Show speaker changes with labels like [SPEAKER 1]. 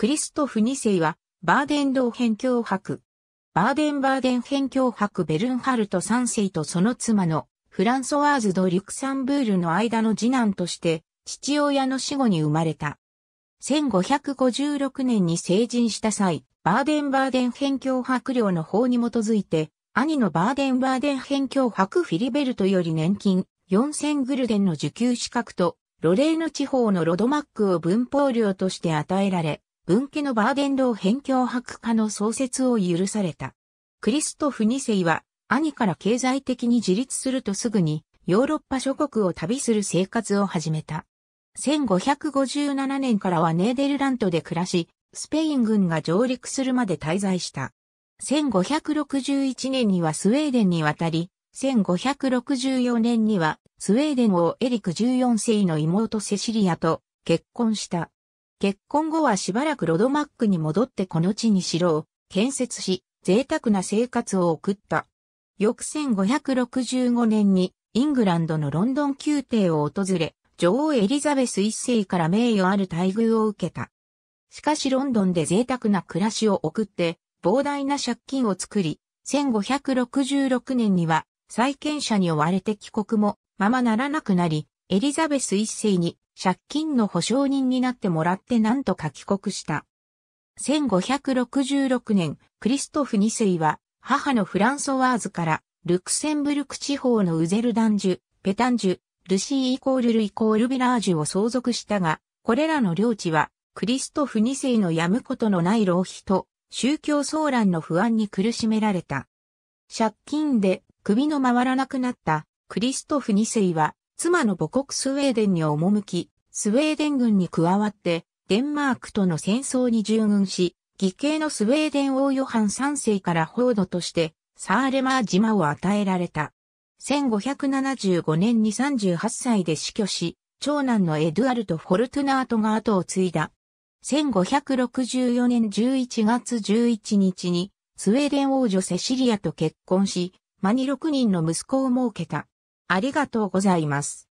[SPEAKER 1] クリストフ2世は、バーデン同辺境博。バーデンバーデン辺境博ベルンハルト3世とその妻のフランソワーズ・ド・リュクサンブールの間の次男として、父親の死後に生まれた。1556年に成人した際、バーデンバーデン辺境博領の法に基づいて、兄のバーデンバーデン辺境博フィリベルトより年金4000グルデンの受給資格と、ロレーヌ地方のロドマックを文法料として与えられ、文家のバーデンロー辺境博家の創設を許された。クリストフ2世は兄から経済的に自立するとすぐにヨーロッパ諸国を旅する生活を始めた。1557年からはネーデルラントで暮らし、スペイン軍が上陸するまで滞在した。1561年にはスウェーデンに渡り、1564年にはスウェーデン王エリク14世の妹セシリアと結婚した。結婚後はしばらくロドマックに戻ってこの地に城を建設し、贅沢な生活を送った。翌1565年にイングランドのロンドン宮廷を訪れ、女王エリザベス一世から名誉ある待遇を受けた。しかしロンドンで贅沢な暮らしを送って、膨大な借金を作り、1566年には債権者に追われて帰国もままならなくなり、エリザベス一世に借金の保証人になってもらってなんとか帰国した。1566年、クリストフ二世は母のフランソワーズからルクセンブルク地方のウゼルダンジュ、ペタンジュ、ルシーイコールルイコールビラージュを相続したが、これらの領地はクリストフ二世のやむことのない浪費と宗教騒乱の不安に苦しめられた。借金で首の回らなくなったクリストフ二世は妻の母国スウェーデンに赴き、スウェーデン軍に加わって、デンマークとの戦争に従軍し、義兄のスウェーデン王ヨハン3世から報道として、サーレマー島を与えられた。1575年に38歳で死去し、長男のエドゥアルト・フォルトゥナートが後を継いだ。1564年11月11日に、スウェーデン王女セシリアと結婚し、間に6人の息子を設けた。ありがとうございます。